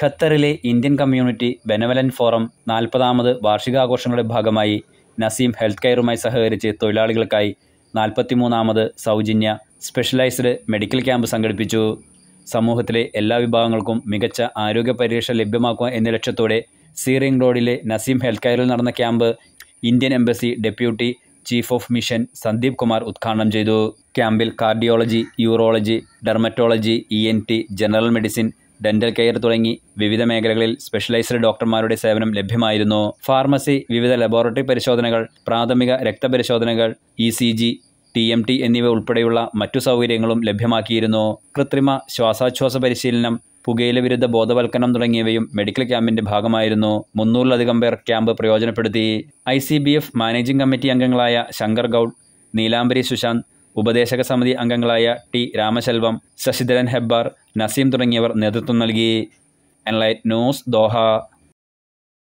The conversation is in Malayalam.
ഖത്തറിലെ ഇന്ത്യൻ കമ്മ്യൂണിറ്റി ബെനവലൻ ഫോറം നാൽപ്പതാമത് വാർഷികാഘോഷങ്ങളുടെ ഭാഗമായി നസീം ഹെൽത്ത് കെയറുമായി സഹകരിച്ച് തൊഴിലാളികൾക്കായി നാൽപ്പത്തിമൂന്നാമത് സൗജന്യ സ്പെഷ്യലൈസ്ഡ് മെഡിക്കൽ ക്യാമ്പ് സംഘടിപ്പിച്ചു സമൂഹത്തിലെ എല്ലാ വിഭാഗങ്ങൾക്കും മികച്ച ആരോഗ്യ പരിരക്ഷ ലഭ്യമാക്കുക എന്ന ലക്ഷ്യത്തോടെ സീറിംഗ് റോഡിലെ നസീം ഹെൽത്ത് കെയറിൽ നടന്ന camp Indian embassy deputy chief of mission Sandeep Kumar ഉദ്ഘാടനം ചെയ്തു ക്യാമ്പിൽ കാർഡിയോളജി യൂറോളജി ഡെർമറ്റോളജി ഇ ജനറൽ മെഡിസിൻ ഡെന്റൽ കെയർ തുടങ്ങി വിവിധ മേഖലകളിൽ സ്പെഷ്യലൈസ്ഡ് ഡോക്ടർമാരുടെ സേവനം ലഭ്യമായിരുന്നു ഫാർമസി വിവിധ ലബോറട്ടറി പരിശോധനകൾ പ്രാഥമിക രക്തപരിശോധനകൾ E C G T M T എന്നിവ ഉൾപ്പെടെയുള്ള മറ്റു സൗകര്യങ്ങളും ലഭ്യമാക്കിയിരുന്നു കൃത്രിമ ശ്വാസോച്ഛ്വാസ പരിശീലനം പുകയില വിരുദ്ധ ബോധവൽക്കരണം തുടങ്ങിയവയും മെഡിക്കൽ ക്യാമ്പിന്റെ ഭാഗമായിരുന്നു മുന്നൂറിലധികം പേർ ക്യാമ്പ് പ്രയോജനപ്പെടുത്തി ഐ മാനേജിംഗ് കമ്മിറ്റി അംഗങ്ങളായ ശങ്കർ ഗൌഡ് നീലാംബരി സുശാന്ത് ഉപദേശക സമിതി അംഗങ്ങളായ ടി രാമശെൽവം ശശിധരൻ ഹെബ്ബാർ നസീം തുടങ്ങിയവർ നേതൃത്വം നൽകി എൻലൈറ്റ് ന്യൂസ് ദോഹ